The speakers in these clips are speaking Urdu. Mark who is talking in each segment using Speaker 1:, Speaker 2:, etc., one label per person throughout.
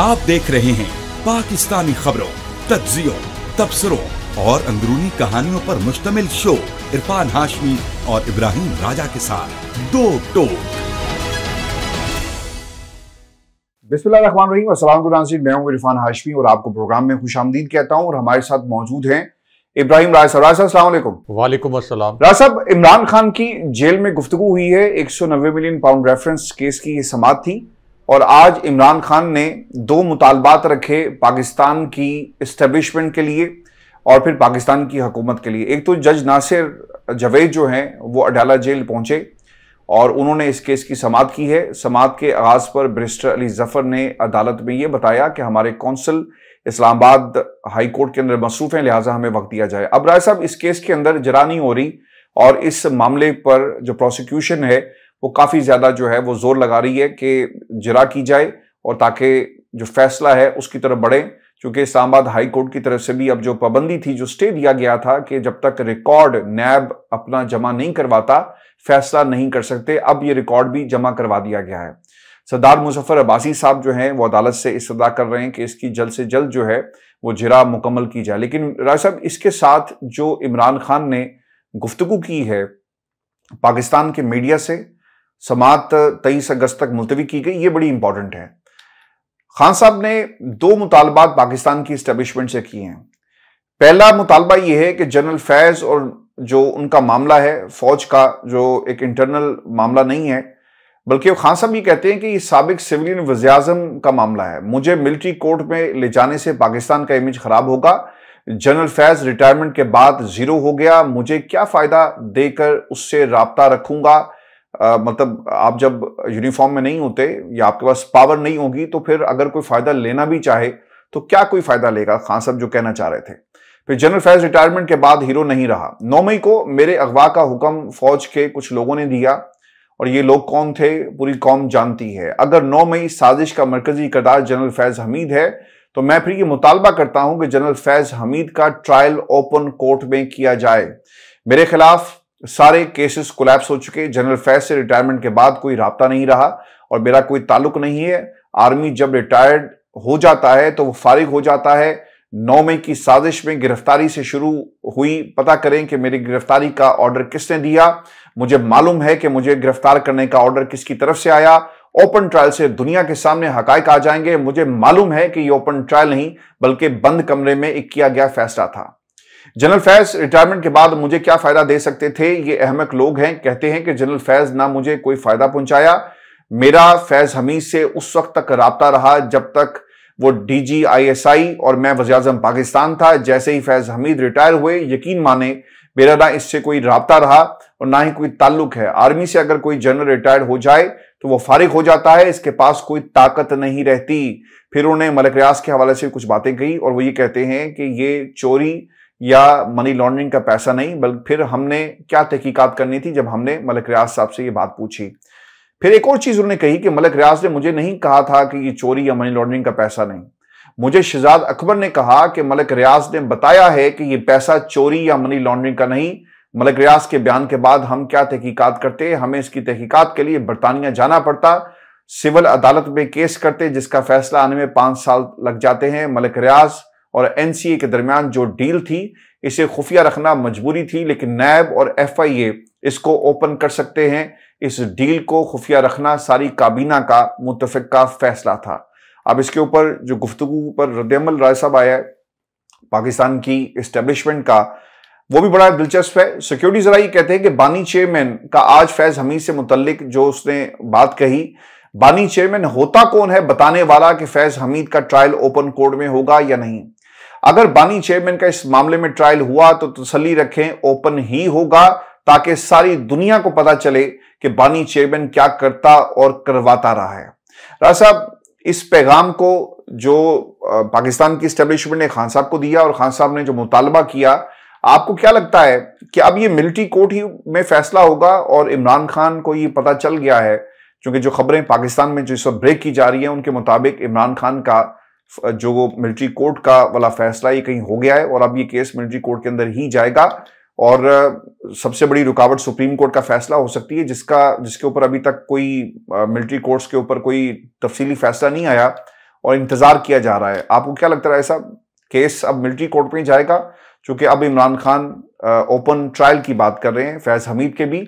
Speaker 1: آپ دیکھ رہے ہیں پاکستانی خبروں تجزیوں تبصروں اور اندرونی کہانیوں پر مشتمل شو عرفان ہاشمی اور ابراہیم کے ساتھ دو
Speaker 2: بسم اللہ الرحمن الرحیم السلام ناظرین میں ہوں عرفان ہاشمی اور آپ کو پروگرام میں خوش آمدید کہتا ہوں اور ہمارے ساتھ موجود ہیں ابراہیم صاحب صاحب السلام علیکم
Speaker 1: وعلیکم السلام
Speaker 2: رائے صاحب عمران خان کی جیل میں گفتگو ہوئی ہے ایک سو نوے ملین پاؤنڈ ریفرنس کیس کی یہ سماعت تھی اور آج عمران خان نے دو مطالبات رکھے پاکستان کی اسٹیبلشمنٹ کے لیے اور پھر پاکستان کی حکومت کے لیے ایک تو جج ناصر جوید جو ہیں وہ اڈالا جیل پہنچے اور انہوں نے اس کیس کی سماعت کی ہے سماعت کے آغاز پر برسٹر علی ظفر نے عدالت میں یہ بتایا کہ ہمارے کونسل اسلام آباد ہائی کورٹ کے اندر مصروف ہیں لہٰذا ہمیں وقت دیا جائے اب رائے صاحب اس کیس کے اندر جرانی ہو رہی اور اس معاملے پر جو پروسیکیوشن ہے وہ کافی زیادہ جو ہے وہ زور لگا رہی ہے کہ جرا کی جائے اور تاکہ جو فیصلہ ہے اس کی طرف بڑھیں چونکہ اسلام آباد ہائی کورٹ کی طرف سے بھی اب جو پابندی تھی جو اسٹے دیا گیا تھا کہ جب تک ریکارڈ نیب اپنا جمع نہیں کرواتا فیصلہ نہیں کر سکتے اب یہ ریکارڈ بھی جمع کروا دیا گیا ہے سردار مظفر عباسی صاحب جو ہیں وہ عدالت سے استدا کر رہے ہیں کہ اس کی جلد سے جلد جو ہے وہ جرا مکمل کی جائے لیکن رائے صاحب اس کے ساتھ جو عمران خان نے گفتگو کی ہے پاکستان کے میڈیا سے سماعت تیئیس اگست تک ملتوی کی گئی یہ بڑی امپورٹنٹ ہے خان صاحب نے دو مطالبات پاکستان کی اسٹیبلشمنٹ سے کیے ہیں پہلا مطالبہ یہ ہے کہ جنرل فیض اور جو ان کا معاملہ ہے فوج کا جو ایک انٹرنل معاملہ نہیں ہے بلکہ خان صاحب یہ کہتے ہیں کہ یہ سابق سولین وزیر اعظم کا معاملہ ہے مجھے ملٹری کورٹ میں لے جانے سے پاکستان کا امیج خراب ہوگا جنرل فیض ریٹائرمنٹ کے بعد زیرو ہو گیا مجھے کیا فائدہ دے کر اس سے رابطہ رکھوں گا مطلب آپ جب یونیفارم میں نہیں ہوتے یا آپ کے پاس پاور نہیں ہوگی تو پھر اگر کوئی فائدہ لینا بھی چاہے تو کیا کوئی فائدہ لے گا خان صاحب جو کہنا چاہ رہے تھے پھر جنرل فیض ریٹائرمنٹ کے بعد ہیرو نہیں رہا نو مئی کو میرے اغوا کا حکم فوج کے کچھ لوگوں نے دیا اور یہ لوگ کون تھے پوری قوم جانتی ہے اگر نو مئی سازش کا مرکزی کردار جنرل فیض حمید ہے تو میں پھر یہ مطالبہ کرتا ہوں کہ جنرل فیض حمید کا ٹرائل اوپن کورٹ میں کیا جائے میرے خلاف سارے کیسز کولیپس ہو چکے جنرل فیض سے ریٹائرمنٹ کے بعد کوئی رابطہ نہیں رہا اور میرا کوئی تعلق نہیں ہے آرمی جب ریٹائرڈ ہو جاتا ہے تو وہ فارغ ہو جاتا ہے نو مئی کی سازش میں گرفتاری سے شروع ہوئی پتہ کریں کہ میری گرفتاری کا آرڈر کس نے دیا مجھے معلوم ہے کہ مجھے گرفتار کرنے کا آرڈر کس کی طرف سے آیا اوپن ٹرائل سے دنیا کے سامنے حقائق آ جائیں گے مجھے معلوم ہے کہ یہ اوپن ٹرائل نہیں بلکہ بند کمرے میں ایک کیا گیا فیصلہ تھا جنرل فیض ریٹائرمنٹ کے بعد مجھے کیا فائدہ دے سکتے تھے یہ احمق لوگ ہیں کہتے ہیں کہ جنرل فیض نہ مجھے کوئی فائدہ پہنچایا میرا فیض حمید سے اس وقت تک رابطہ رہا جب تک وہ D G I S I اور میں وزیر اعظم پاکستان تھا جیسے ہی فیض حمید ریٹائر ہوئے یقین مانے میرا نہ اس سے کوئی رابطہ رہا اور نہ ہی کوئی تعلق ہے آرمی سے اگر کوئی جنرل ریٹائر ہو جائے تو وہ فارغ ہو جاتا ہے اس کے پاس کوئی طاقت نہیں رہتی پھر انہوں نے ملک ریاض کے حوالے سے کچھ باتیں کہی اور وہ یہ کہتے ہیں کہ یہ چوری یا منی لانڈرنگ کا پیسہ نہیں بلکہ پھر ہم نے کیا تحقیقات کرنی تھی جب ہم نے ملک ریاض صاحب سے یہ بات پوچھی پھر ایک اور چیز انہوں نے کہی کہ ملک ریاض نے مجھے نہیں کہا تھا کہ یہ چوری یا منی لانڈرنگ کا پیسہ نہیں مجھے شہزاد اکبر نے کہا کہ ملک ریاض نے بتایا ہے کہ یہ پیسہ چوری یا منی لانڈرنگ کا نہیں ملک ریاض کے بیان کے بعد ہم کیا تحقیقات کرتے ہمیں اس کی تحقیقات کے لیے برطانیہ جانا پڑتا سول عدالت میں کیس کرتے جس کا فیصلہ آنے میں پانچ سال لگ جاتے ہیں ملک ریاض اور این سی اے کے درمیان جو ڈیل تھی اسے خفیہ رکھنا مجبوری تھی لیکن نیب اور ایف آئی اے اس کو اوپن کر سکتے ہیں اس ڈیل کو خفیہ رکھنا ساری کابینہ کا متفق کا فیصلہ تھا اب اس کے اوپر جو گفتگو پر رد عمل رائے صاحب آیا ہے پاکستان کی اسٹیبلشمنٹ کا وہ بھی بڑا دلچسپ ہے سیکیورٹی ذرا یہ کہتے ہیں کہ بانی چیئرمین کا آج فیض حمید سے متعلق جو اس نے بات کہی بانی چیئرمین ہوتا کون ہے بتانے والا کہ فیض حمید کا ٹرائل اوپن کورٹ میں ہوگا یا نہیں اگر بانی چیئرمین کا اس معاملے میں ٹرائل ہوا تو تسلی رکھیں اوپن ہی ہوگا تاکہ ساری دنیا کو پتا چلے کہ بانی چیئرمین کیا کرتا اور کرواتا رہا ہے صاحب اس پیغام کو جو پاکستان کی اسٹیبلشمنٹ نے خان صاحب کو دیا اور خان صاحب نے جو مطالبہ کیا آپ کو کیا لگتا ہے کہ اب یہ ملٹری کوٹ ہی میں فیصلہ ہوگا اور عمران خان کو یہ پتا چل گیا ہے چونکہ جو خبریں پاکستان میں جو اس وقت بریک کی جا رہی ہیں ان کے مطابق عمران خان کا جو وہ ملٹری کورٹ کا والا فیصلہ یہ کہیں ہو گیا ہے اور اب یہ کیس ملٹری کورٹ کے اندر ہی جائے گا اور سب سے بڑی رکاوٹ سپریم کورٹ کا فیصلہ ہو سکتی ہے جس کا جس کے اوپر ابھی تک کوئی ملٹری کورٹس کے اوپر کوئی تفصیلی فیصلہ نہیں آیا اور انتظار کیا جا رہا ہے آپ کو کیا لگتا رہا ہے ایسا کیس اب ملٹری کورٹ پہ ہی جائے گا چونکہ اب عمران خان اوپن ٹرائل کی بات کر رہے ہیں فیض حمید کے بھی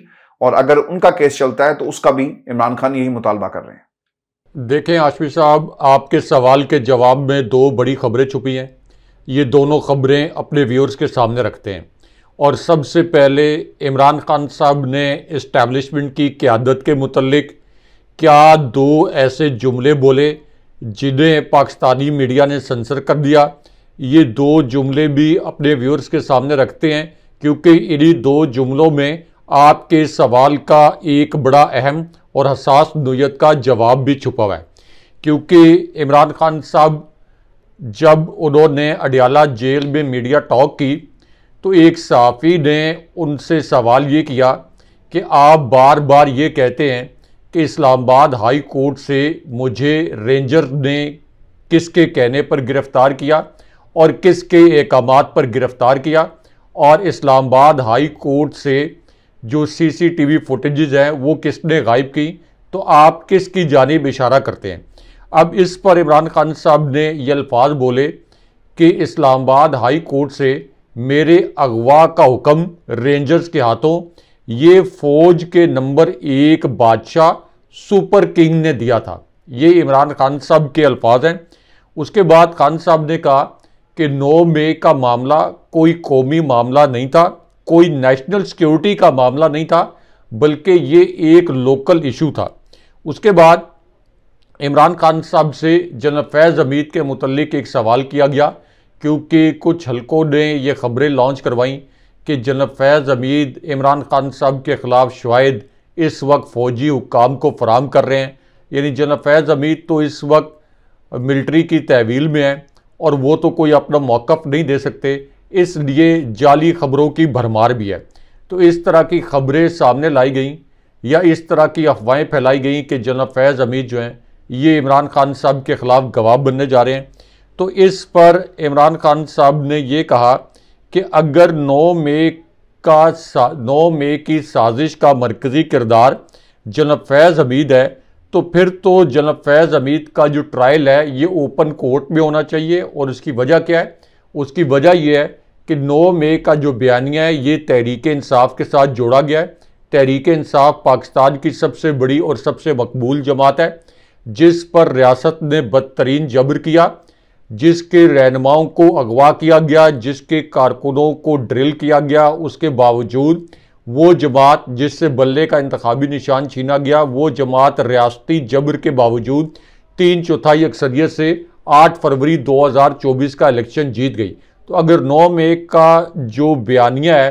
Speaker 2: اور اگر ان کا کیس چلتا ہے تو اس کا بھی عمران خان یہی مطالبہ کر رہے ہیں
Speaker 1: دیکھیں آشمی صاحب آپ کے سوال کے جواب میں دو بڑی خبریں چھپی ہیں یہ دونوں خبریں اپنے ویورز کے سامنے رکھتے ہیں اور سب سے پہلے عمران خان صاحب نے اسٹیبلشمنٹ کی قیادت کے متعلق کیا دو ایسے جملے بولے جنہیں پاکستانی میڈیا نے سنسر کر دیا یہ دو جملے بھی اپنے ویورز کے سامنے رکھتے ہیں کیونکہ انہی دو جملوں میں آپ کے سوال کا ایک بڑا اہم اور حساس نوعیت کا جواب بھی چھپا ہوا ہے کیونکہ عمران خان صاحب جب انہوں نے اڈیالہ جیل میں میڈیا ٹاک کی تو ایک صحافی نے ان سے سوال یہ کیا کہ آپ بار بار یہ کہتے ہیں کہ اسلام آباد ہائی کورٹ سے مجھے رینجر نے کس کے کہنے پر گرفتار کیا اور کس کے احکامات پر گرفتار کیا اور اسلام آباد ہائی کورٹ سے جو سی سی ٹی وی فوٹیجز ہیں وہ کس نے غائب کی تو آپ کس کی جانب اشارہ کرتے ہیں اب اس پر عمران خان صاحب نے یہ الفاظ بولے کہ اسلام آباد ہائی کورٹ سے میرے اغوا کا حکم رینجرز کے ہاتھوں یہ فوج کے نمبر ایک بادشاہ سپر کنگ نے دیا تھا یہ عمران خان صاحب کے الفاظ ہیں اس کے بعد خان صاحب نے کہا کہ نو مے کا معاملہ کوئی قومی معاملہ نہیں تھا کوئی نیشنل سیکیورٹی کا معاملہ نہیں تھا بلکہ یہ ایک لوکل ایشو تھا اس کے بعد عمران خان صاحب سے جنرل فیض حمید کے متعلق ایک سوال کیا گیا کیونکہ کچھ حلقوں نے یہ خبریں لانچ کروائیں کہ جنرل فیض حمید عمران خان صاحب کے خلاف شواہد اس وقت فوجی حکام کو فراہم کر رہے ہیں یعنی جنرل فیض حمید تو اس وقت ملٹری کی تحویل میں ہیں اور وہ تو کوئی اپنا موقف نہیں دے سکتے اس لیے جعلی خبروں کی بھرمار بھی ہے تو اس طرح کی خبریں سامنے لائی گئیں یا اس طرح کی افواہیں پھیلائی گئیں کہ جنرل فیض امید جو ہیں یہ عمران خان صاحب کے خلاف گواب بننے جا رہے ہیں تو اس پر عمران خان صاحب نے یہ کہا کہ اگر نو مے کا سا نو مے کی سازش کا مرکزی کردار جنرل فیض حمید ہے تو پھر تو جنرل فیض حمید کا جو ٹرائل ہے یہ اوپن کورٹ میں ہونا چاہیے اور اس کی وجہ کیا ہے اس کی وجہ یہ ہے کہ نو مے کا جو بیانیہ ہے یہ تحریک انصاف کے ساتھ جوڑا گیا ہے تحریک انصاف پاکستان کی سب سے بڑی اور سب سے مقبول جماعت ہے جس پر ریاست نے بدترین جبر کیا جس کے رہنماؤں کو اغوا کیا گیا جس کے کارکنوں کو ڈرل کیا گیا اس کے باوجود وہ جماعت جس سے بلے کا انتخابی نشان چھینا گیا وہ جماعت ریاستی جبر کے باوجود تین چوتھائی اکثریت سے آٹھ فروری دو ہزار چوبیس کا الیکشن جیت گئی تو اگر نو مئی کا جو بیانیہ ہے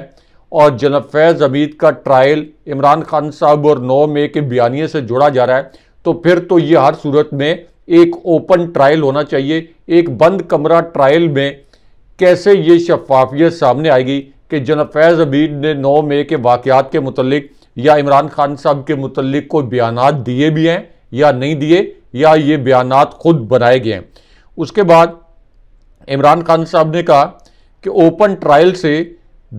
Speaker 1: اور جنب فیض عبید کا ٹرائل عمران خان صاحب اور نو مئی کے بیانیہ سے جوڑا جا رہا ہے تو پھر تو یہ ہر صورت میں ایک اوپن ٹرائل ہونا چاہیے ایک بند کمرہ ٹرائل میں کیسے یہ شفافیت سامنے آئے گی کہ فیض عبید نے نو مئی کے واقعات کے متعلق یا عمران خان صاحب کے متعلق کوئی بیانات دیے بھی ہیں یا نہیں دیے یا یہ بیانات خود بنائے گئے ہیں اس کے بعد عمران خان صاحب نے کہا کہ اوپن ٹرائل سے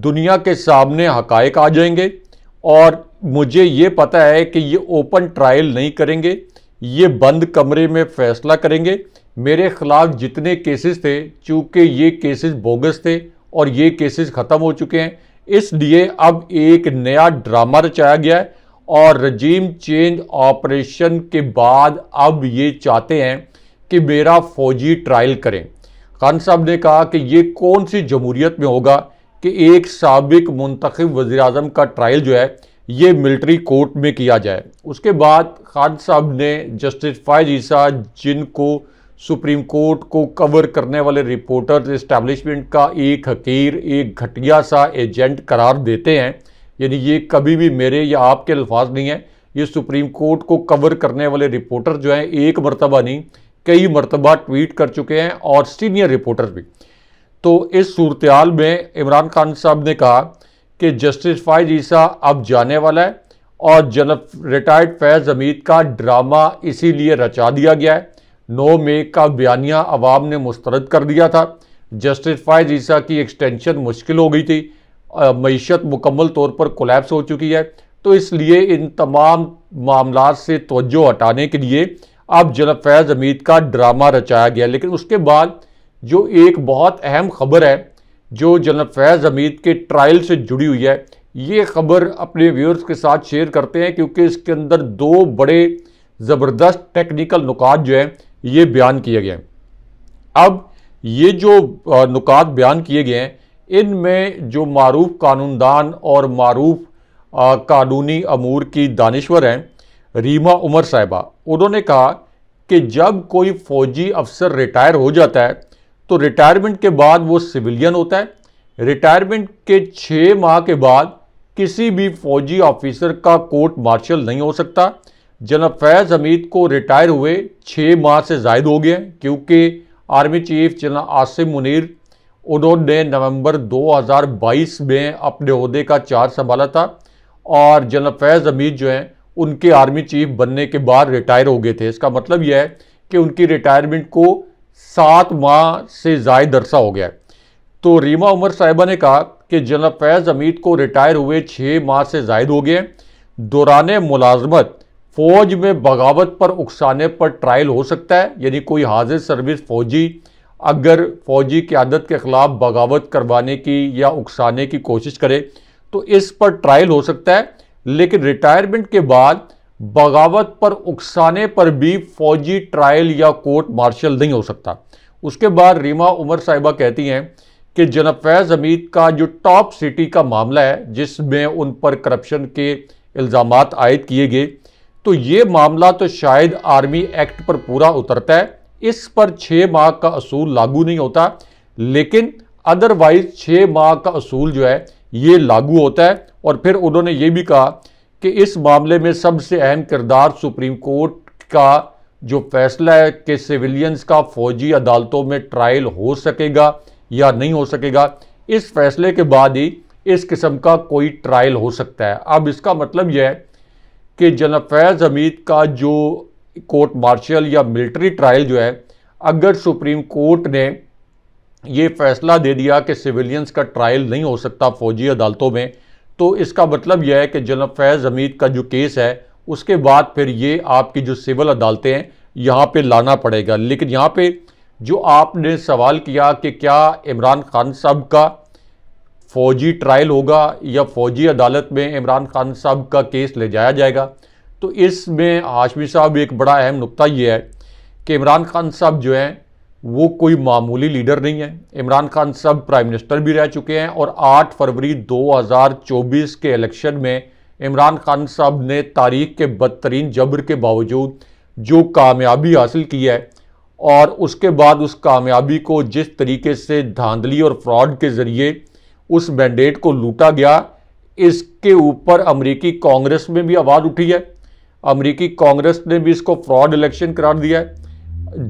Speaker 1: دنیا کے سامنے حقائق آ جائیں گے اور مجھے یہ پتا ہے کہ یہ اوپن ٹرائل نہیں کریں گے یہ بند کمرے میں فیصلہ کریں گے میرے خلاف جتنے کیسز تھے چونکہ یہ کیسز بوگس تھے اور یہ کیسز ختم ہو چکے ہیں اس لیے اب ایک نیا ڈرامہ رچایا گیا ہے اور رجیم چینج آپریشن کے بعد اب یہ چاہتے ہیں کہ میرا فوجی ٹرائل کریں خان صاحب نے کہا کہ یہ کون سی جمہوریت میں ہوگا کہ ایک سابق منتخب وزیراعظم کا ٹرائل جو ہے یہ ملٹری کورٹ میں کیا جائے اس کے بعد خان صاحب نے جسٹس فائز عیسیٰ جن کو سپریم کورٹ کو کور کرنے والے رپورٹرز اسٹیبلشمنٹ کا ایک حقیر ایک گھٹیا سا ایجنٹ قرار دیتے ہیں یعنی یہ کبھی بھی میرے یا آپ کے الفاظ نہیں ہیں یہ سپریم کورٹ کو کور کرنے والے رپورٹر جو ہیں ایک مرتبہ نہیں کئی مرتبہ ٹویٹ کر چکے ہیں اور سینئر رپورٹر بھی تو اس صورتحال میں عمران خان صاحب نے کہا کہ جسٹس فائز عیسیٰ اب جانے والا ہے اور جنب ریٹائرڈ فیض حمید کا ڈرامہ اسی لیے رچا دیا گیا ہے نو مے کا بیانیہ عوام نے مسترد کر دیا تھا جسٹس فائز عیسیٰ کی ایکسٹینشن مشکل ہو گئی تھی معیشت مکمل طور پر کولیپس ہو چکی ہے تو اس لیے ان تمام معاملات سے توجہ ہٹانے کے لیے اب جنب فیض امید کا ڈرامہ رچایا گیا لیکن اس کے بعد جو ایک بہت اہم خبر ہے جو جنب فیض امید کے ٹرائل سے جڑی ہوئی ہے یہ خبر اپنے ویورز کے ساتھ شیئر کرتے ہیں کیونکہ اس کے اندر دو بڑے زبردست ٹیکنیکل نکات جو ہیں یہ بیان کیے گئے ہیں اب یہ جو نکات بیان کیے گئے ہیں ان میں جو معروف قانوندان اور معروف قانونی امور کی دانشور ہیں ریما عمر صاحبہ انہوں نے کہا کہ جب کوئی فوجی افسر ریٹائر ہو جاتا ہے تو ریٹائرمنٹ کے بعد وہ سیویلین ہوتا ہے ریٹائرمنٹ کے چھ ماہ کے بعد کسی بھی فوجی آفیسر کا کورٹ مارشل نہیں ہو سکتا جناب فیض حمید کو ریٹائر ہوئے چھ ماہ سے زائد ہو گئے ہیں کیونکہ آرمی چیف جنب آسم منیر انہوں نے نومبر دو ہزار بائیس میں اپنے عہدے کا چارج سنبھالا تھا اور جنب فیض حمید جو ہیں ان کے آرمی چیف بننے کے بعد ریٹائر ہو گئے تھے اس کا مطلب یہ ہے کہ ان کی ریٹائرمنٹ کو سات ماہ سے زائد عرصہ ہو گیا ہے تو ریما عمر صاحبہ نے کہا کہ جنرل فیض امید کو ریٹائر ہوئے چھ ماہ سے زائد ہو گئے دوران ملازمت فوج میں بغاوت پر اکسانے پر ٹرائل ہو سکتا ہے یعنی کوئی حاضر سروس فوجی اگر فوجی قیادت کے خلاف بغاوت کروانے کی یا اکسانے کی کوشش کرے تو اس پر ٹرائل ہو سکتا ہے لیکن ریٹائرمنٹ کے بعد بغاوت پر اکسانے پر بھی فوجی ٹرائل یا کورٹ مارشل نہیں ہو سکتا اس کے بعد ریما عمر صاحبہ کہتی ہیں کہ فیض حمید کا جو ٹاپ سٹی کا معاملہ ہے جس میں ان پر کرپشن کے الزامات عائد کیے گئے تو یہ معاملہ تو شاید آرمی ایکٹ پر پورا اترتا ہے اس پر چھ ماہ کا اصول لاگو نہیں ہوتا لیکن ادروائز چھ ماہ کا اصول جو ہے یہ لاگو ہوتا ہے اور پھر انہوں نے یہ بھی کہا کہ اس معاملے میں سب سے اہم کردار سپریم کورٹ کا جو فیصلہ ہے کہ سیویلینز کا فوجی عدالتوں میں ٹرائل ہو سکے گا یا نہیں ہو سکے گا اس فیصلے کے بعد ہی اس قسم کا کوئی ٹرائل ہو سکتا ہے اب اس کا مطلب یہ ہے کہ فیض حمید کا جو کورٹ مارشل یا ملٹری ٹرائل جو ہے اگر سپریم کورٹ نے یہ فیصلہ دے دیا کہ سیویلینز کا ٹرائل نہیں ہو سکتا فوجی عدالتوں میں تو اس کا مطلب یہ ہے کہ جناب فیض حمید کا جو کیس ہے اس کے بعد پھر یہ آپ کی جو سول عدالتیں ہیں یہاں پہ لانا پڑے گا لیکن یہاں پہ جو آپ نے سوال کیا کہ کیا عمران خان صاحب کا فوجی ٹرائل ہوگا یا فوجی عدالت میں عمران خان صاحب کا کیس لے جایا جائے گا تو اس میں آشمی صاحب ایک بڑا اہم نقطہ یہ ہے کہ عمران خان صاحب جو ہیں وہ کوئی معمولی لیڈر نہیں ہے عمران خان سب پرائم منسٹر بھی رہ چکے ہیں اور آٹھ فروری دو ہزار چوبیس کے الیکشن میں عمران خان صاحب نے تاریخ کے بدترین جبر کے باوجود جو کامیابی حاصل کی ہے اور اس کے بعد اس کامیابی کو جس طریقے سے دھاندلی اور فراڈ کے ذریعے اس مینڈیٹ کو لوٹا گیا اس کے اوپر امریکی کانگریس میں بھی آواز اٹھی ہے امریکی کانگریس نے بھی اس کو فراڈ الیکشن قرار دیا ہے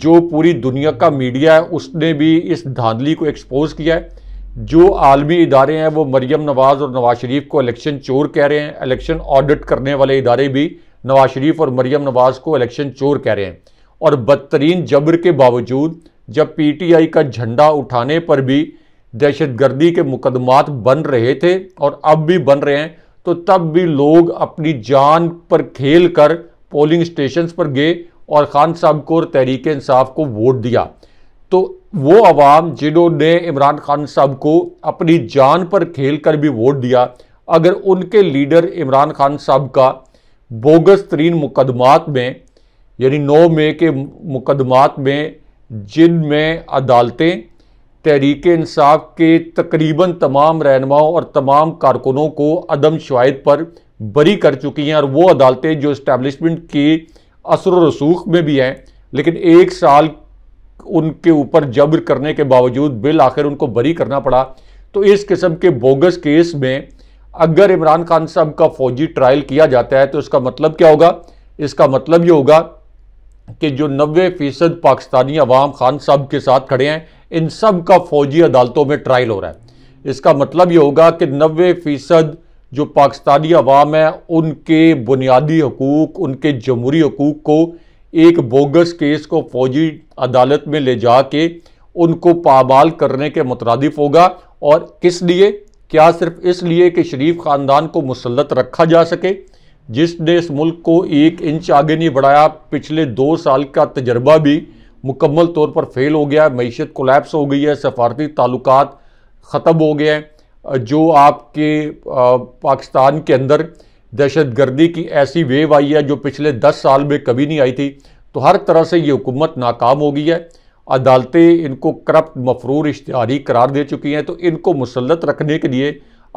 Speaker 1: جو پوری دنیا کا میڈیا ہے اس نے بھی اس دھاندلی کو ایکسپوز کیا ہے جو عالمی ادارے ہیں وہ مریم نواز اور نواز شریف کو الیکشن چور کہہ رہے ہیں الیکشن آڈٹ کرنے والے ادارے بھی نواز شریف اور مریم نواز کو الیکشن چور کہہ رہے ہیں اور بدترین جبر کے باوجود جب پی ٹی آئی کا جھنڈا اٹھانے پر بھی دہشت گردی کے مقدمات بن رہے تھے اور اب بھی بن رہے ہیں تو تب بھی لوگ اپنی جان پر کھیل کر پولنگ سٹیشنز پر گئے اور خان صاحب کو اور تحریک انصاف کو ووٹ دیا تو وہ عوام جنہوں نے عمران خان صاحب کو اپنی جان پر کھیل کر بھی ووٹ دیا اگر ان کے لیڈر عمران خان صاحب کا بوگس ترین مقدمات میں یعنی نو مے کے مقدمات میں جن میں عدالتیں تحریک انصاف کے تقریباً تمام رہنماؤں اور تمام کارکنوں کو عدم شوائد پر بری کر چکی ہیں اور وہ عدالتیں جو اسٹیبلشمنٹ کی اثر و رسوخ میں بھی ہیں لیکن ایک سال ان کے اوپر جبر کرنے کے باوجود بل آخر ان کو بری کرنا پڑا تو اس قسم کے بوگس کیس میں اگر عمران خان صاحب کا فوجی ٹرائل کیا جاتا ہے تو اس کا مطلب کیا ہوگا اس کا مطلب یہ ہوگا کہ جو نوے فیصد پاکستانی عوام خان صاحب کے ساتھ کھڑے ہیں ان سب کا فوجی عدالتوں میں ٹرائل ہو رہا ہے اس کا مطلب یہ ہوگا کہ نوے فیصد جو پاکستانی عوام ہیں ان کے بنیادی حقوق ان کے جمہوری حقوق کو ایک بوگس کیس کو فوجی عدالت میں لے جا کے ان کو پابال کرنے کے مترادف ہوگا اور کس لیے کیا صرف اس لیے کہ شریف خاندان کو مسلط رکھا جا سکے جس نے اس ملک کو ایک انچ آگے نہیں بڑھایا پچھلے دو سال کا تجربہ بھی مکمل طور پر فیل ہو گیا ہے معیشت کولیپس ہو گئی ہے سفارتی تعلقات ختم ہو گئے ہیں جو آپ کے پاکستان کے اندر دہشت گردی کی ایسی ویو آئی ہے جو پچھلے دس سال میں کبھی نہیں آئی تھی تو ہر طرح سے یہ حکومت ناکام ہو گئی ہے عدالتیں ان کو کرپٹ مفرور اشتہاری قرار دے چکی ہیں تو ان کو مسلط رکھنے کے لیے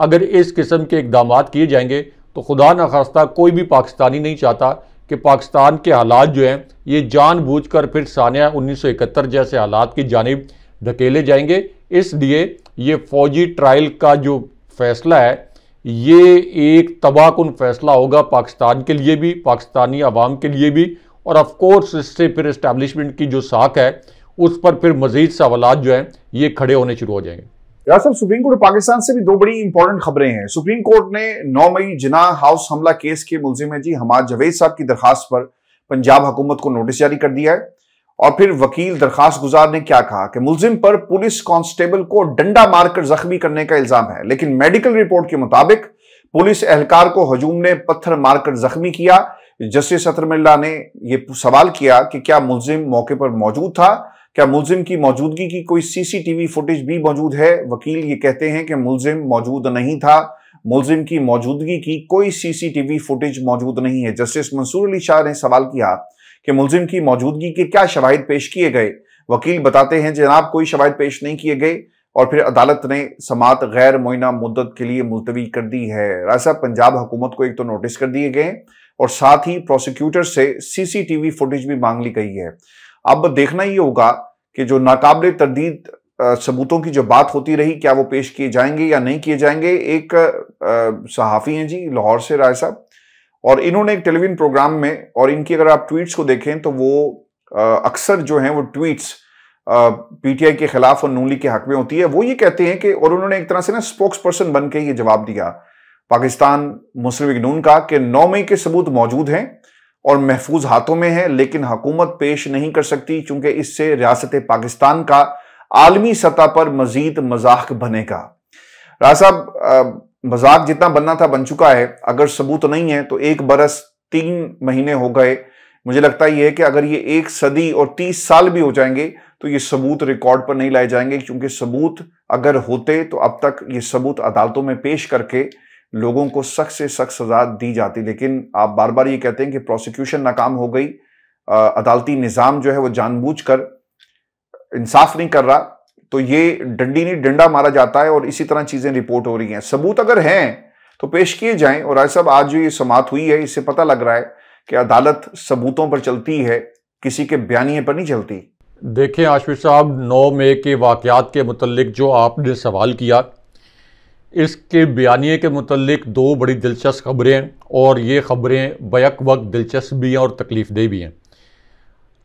Speaker 1: اگر اس قسم کے اقدامات کیے جائیں گے تو خدا نخواستہ کوئی بھی پاکستانی نہیں چاہتا کہ پاکستان کے حالات جو ہیں یہ جان بوجھ کر پھر ثانیہ انیس سو اکہتر جیسے حالات کی جانب دھکیلے جائیں گے اس لیے یہ فوجی ٹرائل کا جو فیصلہ ہے یہ ایک تباہ کن فیصلہ ہوگا پاکستان کے لیے بھی پاکستانی عوام کے لیے بھی اور اف کورس اس سے پھر اسٹیبلشمنٹ کی جو ساکھ ہے اس پر پھر مزید سوالات جو ہیں یہ کھڑے ہونے شروع ہو جائیں گے
Speaker 2: صاحب سپریم کورٹ پاکستان سے بھی دو بڑی امپورٹنٹ خبریں ہیں سپریم کورٹ نے نو مئی جنا ہاؤس حملہ کیس کے ملزم ہے جی حماد جاوید صاحب کی درخواست پر پنجاب حکومت کو نوٹس جاری کر دیا ہے اور پھر وکیل درخواست گزار نے کیا کہا کہ ملزم پر پولیس کانسٹیبل کو ڈنڈا مار کر زخمی کرنے کا الزام ہے لیکن میڈیکل رپورٹ کے مطابق پولیس اہلکار کو ہجوم نے پتھر مار کر زخمی کیا جسٹس اطرم اللہ نے یہ سوال کیا کہ کیا ملزم موقع پر موجود تھا کیا ملزم کی موجودگی کی کوئی سی سی ٹی وی فوٹیج بھی موجود ہے وکیل یہ کہتے ہیں کہ ملزم موجود نہیں تھا ملزم کی موجودگی کی کوئی سی سی ٹی وی فوٹیج موجود نہیں ہے جسٹس منصور علی شاہ نے سوال کیا کہ ملزم کی موجودگی کے کیا شواہد پیش کیے گئے وکیل بتاتے ہیں جناب کوئی شواہد پیش نہیں کیے گئے اور پھر عدالت نے سماعت غیر معینہ مدت کے لیے ملتوی کر دی ہے رائے صاحب پنجاب حکومت کو ایک تو نوٹس کر دیے گئے اور ساتھ ہی پروسیکیوٹر سے سی سی ٹی وی فوٹیج بھی مانگ لی گئی ہے اب دیکھنا ہی ہوگا کہ جو ناقابل تردید ثبوتوں کی جو بات ہوتی رہی کیا وہ پیش کیے جائیں گے یا نہیں کیے جائیں گے ایک صحافی ہیں جی لاہور سے رائے صاحب اور انہوں نے ایک ٹیلی ویژن پروگرام میں اور ان کی اگر آپ ٹویٹس کو دیکھیں تو وہ اکثر جو ہیں وہ ٹویٹس پی ٹی آئی کے خلاف اور نونلی کے حق میں ہوتی ہے وہ یہ کہتے ہیں کہ اور انہوں نے ایک طرح سے نا اسپوکس پرسن بن کے یہ جواب دیا پاکستان مسلم اگنون کا کہ نو مئی کے ثبوت موجود ہیں اور محفوظ ہاتھوں میں ہے لیکن حکومت پیش نہیں کر سکتی چونکہ اس سے ریاست پاکستان کا عالمی سطح پر مزید مذاق بنے گا صاحب مذاق جتنا بننا تھا بن چکا ہے اگر ثبوت نہیں ہے تو ایک برس تین مہینے ہو گئے مجھے لگتا یہ ہے کہ اگر یہ ایک صدی اور تیس سال بھی ہو جائیں گے تو یہ ثبوت ریکارڈ پر نہیں لائے جائیں گے کیونکہ ثبوت اگر ہوتے تو اب تک یہ ثبوت عدالتوں میں پیش کر کے لوگوں کو سخت سے سخت سزا دی جاتی لیکن آپ بار بار یہ کہتے ہیں کہ پروسیکیوشن ناکام ہو گئی عدالتی نظام جو ہے وہ جان بوجھ کر انصاف نہیں کر رہا تو یہ ڈنڈی نہیں ڈنڈا مارا جاتا ہے اور اسی طرح چیزیں رپورٹ ہو رہی ہیں ثبوت اگر ہیں تو پیش کیے جائیں اور آج صاحب آج جو یہ سماعت ہوئی ہے اس سے پتہ لگ رہا ہے کہ عدالت ثبوتوں پر چلتی ہے کسی کے بیانیے پر نہیں
Speaker 1: چلتی دیکھیں عاشف صاحب نو مئی کے واقعات کے متعلق جو آپ نے سوال کیا اس کے بیانیے کے متعلق دو بڑی دلچسپ خبریں اور یہ خبریں بیک وقت دلچسپ بھی ہیں اور تکلیف دہ بھی ہیں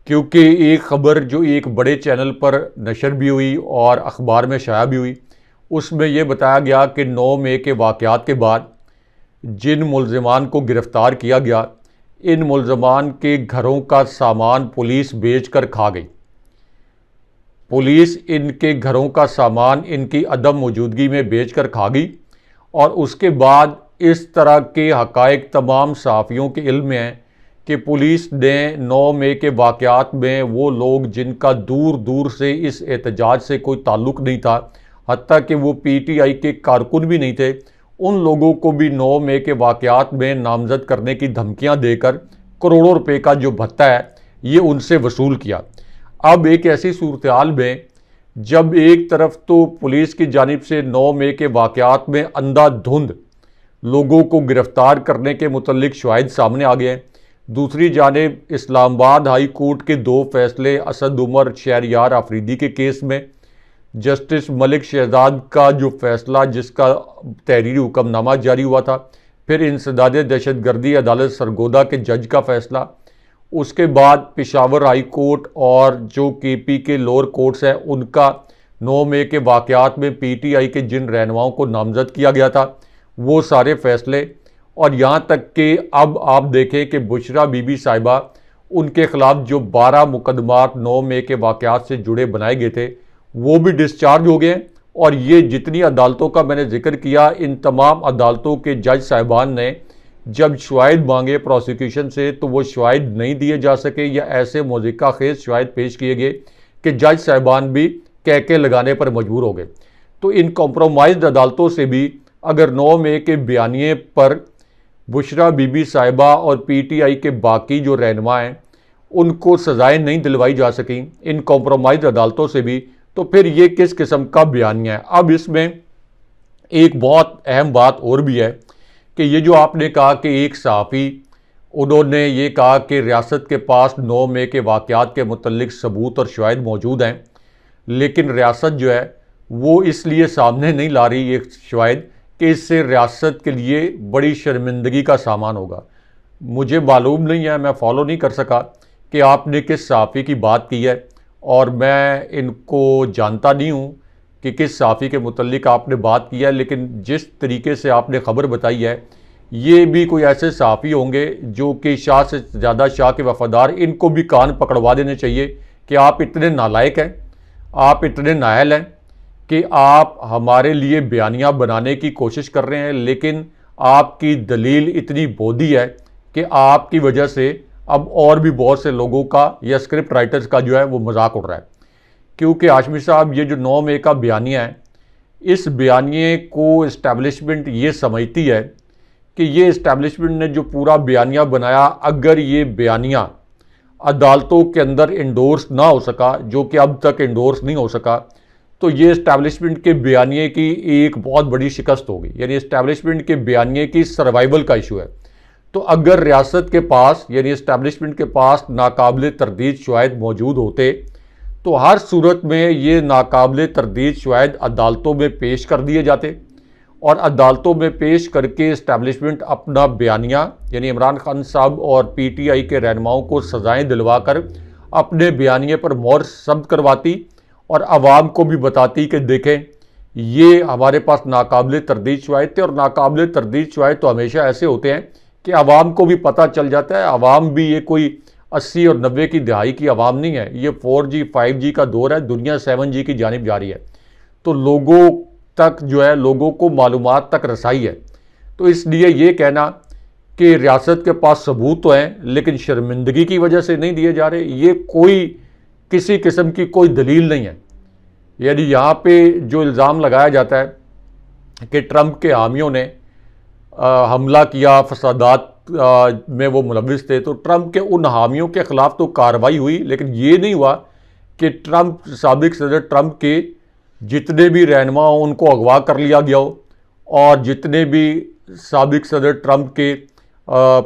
Speaker 1: کیونکہ ایک خبر جو ایک بڑے چینل پر نشر بھی ہوئی اور اخبار میں شائع بھی ہوئی اس میں یہ بتایا گیا کہ نو مے کے واقعات کے بعد جن ملزمان کو گرفتار کیا گیا ان ملزمان کے گھروں کا سامان پولیس بیچ کر کھا گئی پولیس ان کے گھروں کا سامان ان کی عدم موجودگی میں بیچ کر کھا گئی اور اس کے بعد اس طرح کے حقائق تمام صحافیوں کے علم میں ہیں کہ پولیس نے نو مئی کے واقعات میں وہ لوگ جن کا دور دور سے اس احتجاج سے کوئی تعلق نہیں تھا حتیٰ کہ وہ پی ٹی آئی کے کارکن بھی نہیں تھے ان لوگوں کو بھی نو مئی کے واقعات میں نامزد کرنے کی دھمکیاں دے کر کروڑوں روپے کا جو بھتہ ہے یہ ان سے وصول کیا اب ایک ایسی صورتحال میں جب ایک طرف تو پولیس کی جانب سے نو مے کے واقعات میں اندھا دھند لوگوں کو گرفتار کرنے کے متعلق شواہد سامنے آ گئے دوسری جانب اسلام آباد ہائی کورٹ کے دو فیصلے اسد عمر شہریار آفریدی کے کیس میں جسٹس ملک شہزاد کا جو فیصلہ جس کا تحریری حکم نامہ جاری ہوا تھا پھر انسداد دہشت گردی عدالت سرگودا کے جج کا فیصلہ اس کے بعد پشاور ہائی کورٹ اور جو کے پی کے لوور کورٹس ہیں ان کا نو مے کے واقعات میں پی ٹی آئی کے جن رہنماؤں کو نامزد کیا گیا تھا وہ سارے فیصلے اور یہاں تک کہ اب آپ دیکھیں کہ بشرا بی بی صاحبہ ان کے خلاف جو بارہ مقدمات نو مے کے واقعات سے جڑے بنائے گئے تھے وہ بھی ڈسچارج ہو گئے ہیں اور یہ جتنی عدالتوں کا میں نے ذکر کیا ان تمام عدالتوں کے جج صاحبان نے جب شوائد مانگے پروسیکیوشن سے تو وہ شوائد نہیں دیے جا سکے یا ایسے موزکہ خیز شوائد پیش کیے گئے کہ جج صاحبان بھی کہہ کے لگانے پر مجبور ہو گئے تو ان کمپرومائزڈ عدالتوں سے بھی اگر نو میں کے بیانیے پر بشرا بی بی صاحبہ اور پی ٹی آئی کے باقی جو رہنما ہیں ان کو سزائیں نہیں دلوائی جا سکیں ان کمپرومائز عدالتوں سے بھی تو پھر یہ کس قسم کا بیانیہ ہے اب اس میں ایک بہت اہم بات اور بھی ہے کہ یہ جو آپ نے کہا کہ ایک صحافی انہوں نے یہ کہا کہ ریاست کے پاس نو مے کے واقعات کے متعلق ثبوت اور شوائد موجود ہیں لیکن ریاست جو ہے وہ اس لیے سامنے نہیں لا رہی یہ شواہد کہ اس سے ریاست کے لیے بڑی شرمندگی کا سامان ہوگا مجھے معلوم نہیں ہے میں فالو نہیں کر سکا کہ آپ نے کس صحافی کی بات کی ہے اور میں ان کو جانتا نہیں ہوں کہ کس صحافی کے متعلق آپ نے بات کی ہے لیکن جس طریقے سے آپ نے خبر بتائی ہے یہ بھی کوئی ایسے صحافی ہوں گے جو کہ شاہ سے زیادہ شاہ کے وفادار ان کو بھی کان پکڑوا دینے چاہیے کہ آپ اتنے نالائق ہیں آپ اتنے نائل ہیں کہ آپ ہمارے لیے بیانیاں بنانے کی کوشش کر رہے ہیں لیکن آپ کی دلیل اتنی بودی ہے کہ آپ کی وجہ سے اب اور بھی بہت سے لوگوں کا یا اسکرپٹ رائٹرز کا جو ہے وہ مذاق اڑ رہا ہے کیونکہ آشمی صاحب یہ جو نو مے کا بیانیہ ہے اس بیانیے کو اسٹیبلشمنٹ یہ سمجھتی ہے کہ یہ اسٹیبلشمنٹ نے جو پورا بیانیہ بنایا اگر یہ بیانیہ عدالتوں کے اندر انڈورس نہ ہو سکا جو کہ اب تک انڈورس نہیں ہو سکا تو یہ اسٹیبلشمنٹ کے بیانیے کی ایک بہت بڑی شکست ہوگی یعنی اسٹیبلشمنٹ کے بیانیے کی سروائیول کا ایشو ہے تو اگر ریاست کے پاس یعنی اسٹیبلشمنٹ کے پاس ناقابل تردید شواہد موجود ہوتے تو ہر صورت میں یہ ناقابل تردید شواہد عدالتوں میں پیش کر دیے جاتے اور عدالتوں میں پیش کر کے اسٹیبلشمنٹ اپنا بیانیہ یعنی عمران خان صاحب اور پی ٹی آئی کے رہنماؤں کو سزائیں دلوا کر اپنے بیانیے پر مور صبط کرواتی اور عوام کو بھی بتاتی کہ دیکھیں یہ ہمارے پاس ناقابل تردید تھے اور ناقابل تردید شوائد تو ہمیشہ ایسے ہوتے ہیں کہ عوام کو بھی پتہ چل جاتا ہے عوام بھی یہ کوئی اسی اور نوے کی دہائی کی عوام نہیں ہے یہ فور جی فائیو جی کا دور ہے دنیا سیون جی کی جانب جاری ہے تو لوگوں تک جو ہے لوگوں کو معلومات تک رسائی ہے تو اس لیے یہ کہنا کہ ریاست کے پاس ثبوت تو ہیں لیکن شرمندگی کی وجہ سے نہیں دیے جا رہے یہ کوئی کسی قسم کی کوئی دلیل نہیں ہے یعنی یہاں پہ جو الزام لگایا جاتا ہے کہ ٹرمپ کے حامیوں نے حملہ کیا فسادات میں وہ ملوث تھے تو ٹرمپ کے ان حامیوں کے خلاف تو کارروائی ہوئی لیکن یہ نہیں ہوا کہ ٹرمپ سابق صدر ٹرمپ کے جتنے بھی رہنما ہوں ان کو اغوا کر لیا گیا ہو اور جتنے بھی سابق صدر ٹرمپ کے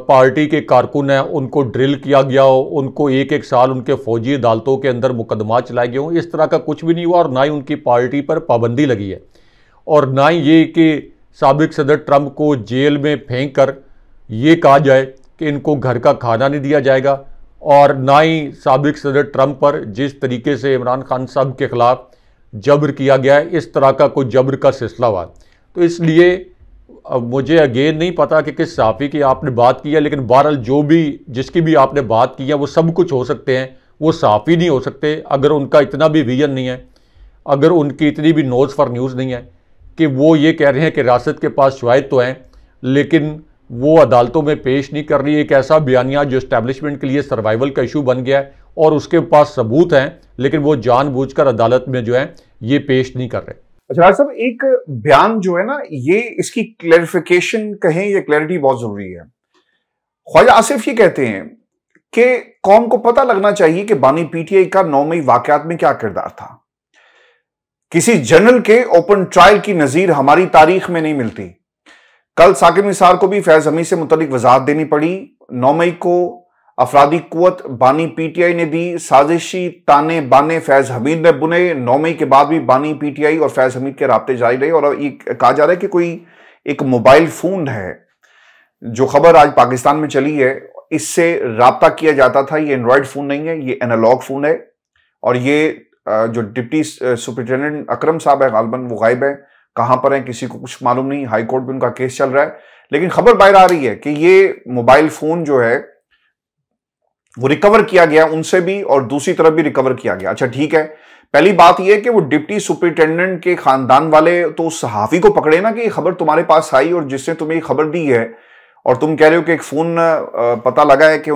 Speaker 1: پارٹی کے کارکن ہیں ان کو ڈرل کیا گیا ہو ان کو ایک ایک سال ان کے فوجی عدالتوں کے اندر مقدمات چلائے گئے ہوں اس طرح کا کچھ بھی نہیں ہوا اور نہ ہی ان کی پارٹی پر پابندی لگی ہے اور نہ ہی یہ کہ سابق صدر ٹرمپ کو جیل میں پھینک کر یہ کہا جائے کہ ان کو گھر کا کھانا نہیں دیا جائے گا اور نہ ہی سابق صدر ٹرمپ پر جس طریقے سے عمران خان صاحب کے خلاف جبر کیا گیا ہے اس طرح کا کوئی جبر کا سلسلہ ہوا تو اس لیے اب مجھے اگین نہیں پتا کہ کس صحافی کی آپ نے بات کی ہے لیکن بہرحال جو بھی جس کی بھی آپ نے بات کی ہے وہ سب کچھ ہو سکتے ہیں وہ صحافی نہیں ہو سکتے اگر ان کا اتنا بھی ویژن نہیں ہے اگر ان کی اتنی بھی نوز فار نیوز نہیں ہے کہ وہ یہ کہہ رہے ہیں کہ ریاست کے پاس شواہد تو ہیں لیکن وہ عدالتوں میں پیش نہیں کر رہی ایک ایسا بیانیہ جو اسٹیبلشمنٹ کے لیے سروائیول کا ایشو بن گیا ہے اور اس کے پاس ثبوت ہیں لیکن وہ جان بوجھ کر عدالت میں جو ہیں یہ پیش نہیں کر رہے اچھا صاحب ایک بیان جو ہے نا یہ اس کی کلیریفیکیشن کہیں یہ کلیئرٹی بہت ضروری ہے
Speaker 2: خواجہ آصف یہ کہتے ہیں کہ قوم کو پتہ لگنا چاہیے کہ بانی پی ٹی آئی کا نو مئی واقعات میں کیا کردار تھا کسی جنرل کے اوپن ٹرائل کی نظیر ہماری تاریخ میں نہیں ملتی کل ثاقب نثار کو بھی فیض امی سے متعلق وضاحت دینی پڑی نو مئی کو افرادی قوت بانی پی ٹی آئی نے دی سازشی تانے بانے فیض حمید نے بنے نو مئی کے بعد بھی بانی پی ٹی آئی اور فیض حمید کے رابطے جاری رہے اور کہا جا رہا ہے کہ کوئی ایک موبائل فون ہے جو خبر آج پاکستان میں چلی ہے اس سے رابطہ کیا جاتا تھا یہ انڈرائیڈ فون نہیں ہے یہ انالوگ فون ہے اور یہ جو ڈپٹی سپرنٹینڈنٹ اکرم صاحب ہے غالباً وہ غائب ہیں کہاں پر ہیں کسی کو کچھ معلوم نہیں ہائی کورٹ میں ان کا کیس چل رہا ہے لیکن خبر باہر آ رہی ہے کہ یہ موبائل فون جو ہے وہ ریکور کیا گیا ان سے بھی اور دوسری طرف بھی ریکور کیا گیا اچھا ٹھیک ہے پہلی بات یہ کہ وہ ڈپٹی سپرنٹینڈنٹ کے خاندان والے تو اس صحافی کو پکڑے نا کہ یہ خبر تمہارے پاس آئی اور جس نے تمہیں یہ خبر دی ہے اور تم کہہ رہے ہو کہ ایک فون پتہ لگا ہے کہ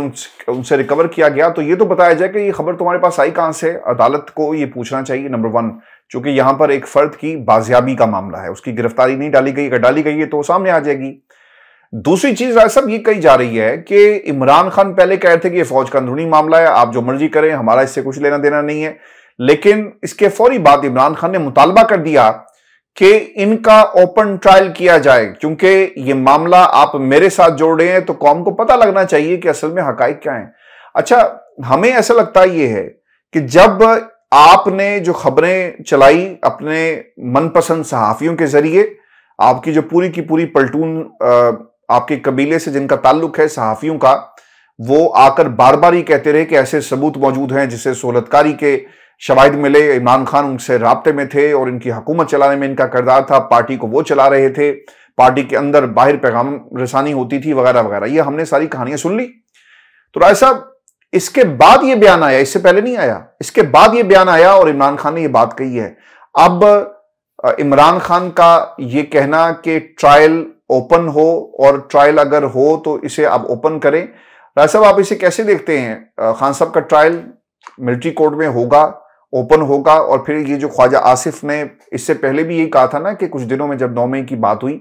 Speaker 2: ان سے ریکور کیا گیا تو یہ تو بتایا جائے کہ یہ خبر تمہارے پاس آئی کہاں سے عدالت کو یہ پوچھنا چاہیے نمبر ون چونکہ یہاں پر ایک فرد کی بازیابی کا معاملہ ہے اس کی گرفتاری نہیں ڈالی گئی اگر ڈالی گئی ہے تو سامنے آ جائے گی دوسری چیز صاحب یہ کہی جا رہی ہے کہ عمران خان پہلے کہہ رہے تھے کہ یہ فوج کا اندرونی معاملہ ہے آپ جو مرضی کریں ہمارا اس سے کچھ لینا دینا نہیں ہے لیکن اس کے فوری بات عمران خان نے مطالبہ کر دیا کہ ان کا اوپن ٹرائل کیا جائے کیونکہ یہ معاملہ آپ میرے ساتھ جوڑ رہے ہیں تو قوم کو پتہ لگنا چاہیے کہ اصل میں حقائق کیا ہیں اچھا ہمیں ایسا لگتا یہ ہے کہ جب آپ نے جو خبریں چلائی اپنے من پسند صحافیوں کے ذریعے آپ کی جو پوری کی پوری پلٹون آپ کے قبیلے سے جن کا تعلق ہے صحافیوں کا وہ آ کر بار بار ہی کہتے رہے کہ ایسے ثبوت موجود ہیں جسے سہولتکاری کے شواہد ملے عمران خان ان سے رابطے میں تھے اور ان کی حکومت چلانے میں ان کا کردار تھا پارٹی کو وہ چلا رہے تھے پارٹی کے اندر باہر پیغام رسانی ہوتی تھی وغیرہ وغیرہ یہ ہم نے ساری کہانیاں سن لی تو رائے صاحب اس کے بعد یہ بیان آیا اس سے پہلے نہیں آیا اس کے بعد یہ بیان آیا اور عمران خان نے یہ بات کہی ہے اب عمران خان کا یہ کہنا کہ ٹرائل اوپن ہو اور ٹرائل اگر ہو تو اسے آپ اوپن کریں رائے صاحب آپ اسے کیسے دیکھتے ہیں خان صاحب کا ٹرائل ملٹری کورٹ میں ہوگا اوپن ہوگا اور پھر یہ جو خواجہ آصف نے اس سے پہلے بھی یہی کہا تھا نا کہ کچھ دنوں میں جب نو مئی کی بات ہوئی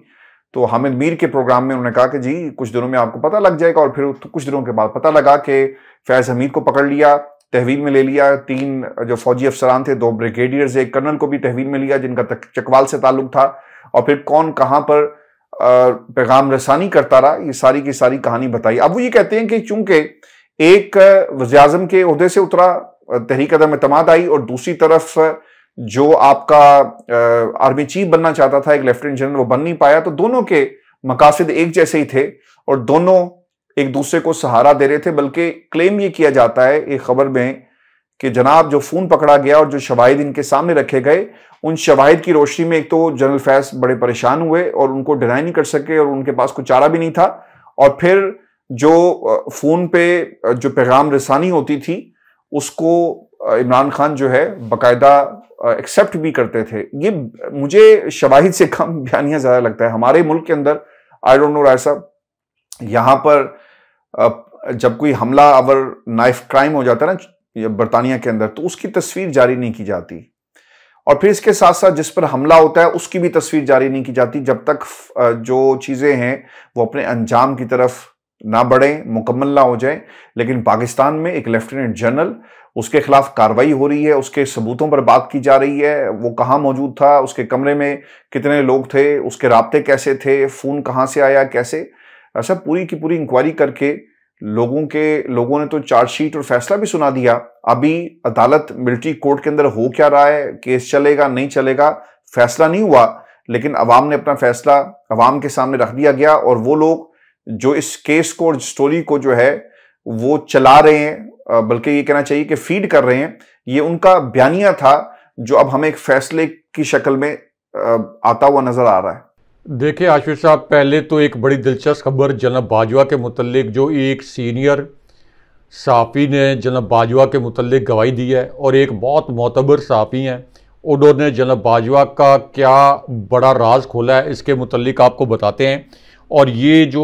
Speaker 2: تو حامد میر کے پروگرام میں انہوں نے کہا کہ جی کچھ دنوں میں آپ کو پتہ لگ جائے گا اور پھر کچھ دنوں کے بعد پتہ لگا کہ فیض حمید کو پکڑ لیا تحویل میں لے لیا تین جو فوجی افسران تھے دو بریگیڈیئرز ایک کرنل کو بھی تحویل میں لیا جن کا چکوال سے تعلق تھا اور پھر کون کہاں پر پیغام رسانی کرتا رہا یہ ساری کی ساری کہانی بتائی اب وہ یہ کہتے ہیں کہ چونکہ ایک وزیر اعظم کے عہدے سے اترا تحریک عدم اعتماد آئی اور دوسری طرف جو آپ کا آرمی چیف بننا چاہتا تھا ایک لیفٹیننٹ جنرل وہ بن نہیں پایا تو دونوں کے مقاصد ایک جیسے ہی تھے اور دونوں ایک دوسرے کو سہارا دے رہے تھے بلکہ کلیم یہ کیا جاتا ہے ایک خبر میں کہ جناب جو فون پکڑا گیا اور جو شواہد ان کے سامنے رکھے گئے ان شواہد کی روشنی میں ایک تو جنرل فیض بڑے پریشان ہوئے اور ان کو ڈینائی نہیں کر سکے اور ان کے پاس کوئی چارہ بھی نہیں تھا اور پھر جو فون پہ جو پیغام رسانی ہوتی تھی اس کو عمران خان جو ہے باقاعدہ ایکسیپٹ بھی کرتے تھے یہ مجھے شواہد سے کم بیانیہ زیادہ لگتا ہے ہمارے ملک کے اندر آئی ڈون نو رائے صاحب یہاں پر جب کوئی حملہ آور نائف کرائم ہو جاتا ہے نا یا برطانیہ کے اندر تو اس کی تصویر جاری نہیں کی جاتی اور پھر اس کے ساتھ ساتھ جس پر حملہ ہوتا ہے اس کی بھی تصویر جاری نہیں کی جاتی جب تک جو چیزیں ہیں وہ اپنے انجام کی طرف نہ بڑھیں مکمل نہ ہو جائیں لیکن پاکستان میں ایک لیفٹیننٹ جنرل اس کے خلاف کاروائی ہو رہی ہے اس کے ثبوتوں پر بات کی جا رہی ہے وہ کہاں موجود تھا اس کے کمرے میں کتنے لوگ تھے اس کے رابطے کیسے تھے فون کہاں سے آیا کیسے ایسا پوری کی پوری انکوائری کر کے لوگوں کے لوگوں نے تو چارج شیٹ اور فیصلہ بھی سنا دیا ابھی عدالت ملٹری کورٹ کے اندر ہو کیا رہا ہے کیس چلے گا نہیں چلے گا فیصلہ نہیں ہوا لیکن عوام نے اپنا فیصلہ عوام کے سامنے رکھ دیا گیا اور وہ لوگ جو اس کیس کو اور سٹوری کو جو ہے وہ چلا رہے ہیں بلکہ یہ کہنا چاہیے کہ فیڈ کر رہے ہیں یہ ان کا بیانیہ تھا جو اب ہمیں ایک فیصلے کی شکل میں آتا ہوا نظر آ رہا ہے
Speaker 1: دیکھیں آشوی صاحب پہلے تو ایک بڑی دلچسپ خبر جناب باجوہ کے متعلق جو ایک سینئر صحافی نے جنب باجوہ کے متعلق گواہی دی ہے اور ایک بہت معتبر صحافی ہیں انہوں نے جناب باجوہ کا کیا بڑا راز کھولا ہے اس کے متعلق آپ کو بتاتے ہیں اور یہ جو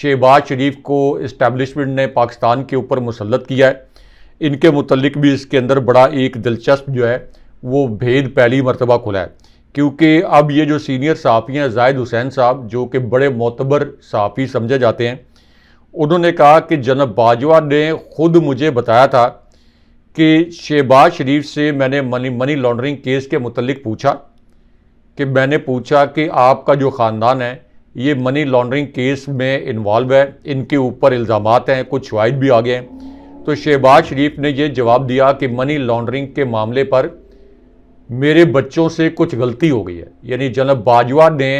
Speaker 1: شہباز شریف کو اسٹیبلشمنٹ نے پاکستان کے اوپر مسلط کیا ہے ان کے متعلق بھی اس کے اندر بڑا ایک دلچسپ جو ہے وہ بھید پہلی مرتبہ کھولا ہے کیونکہ اب یہ جو سینئر صحافی ہیں زاہد حسین صاحب جو کہ بڑے معتبر صحافی سمجھے جاتے ہیں انہوں نے کہا کہ جنب باجوہ نے خود مجھے بتایا تھا کہ شہباز شریف سے میں نے منی منی لانڈرنگ کیس کے متعلق پوچھا کہ میں نے پوچھا کہ آپ کا جو خاندان ہے یہ منی لانڈرنگ کیس میں انوالو ہے ان کے اوپر الزامات ہیں کچھ شواہد بھی آگئے ہیں تو شہباز شریف نے یہ جواب دیا کہ منی لانڈرنگ کے معاملے پر میرے بچوں سے کچھ غلطی ہو گئی ہے یعنی جنب باجوہ نے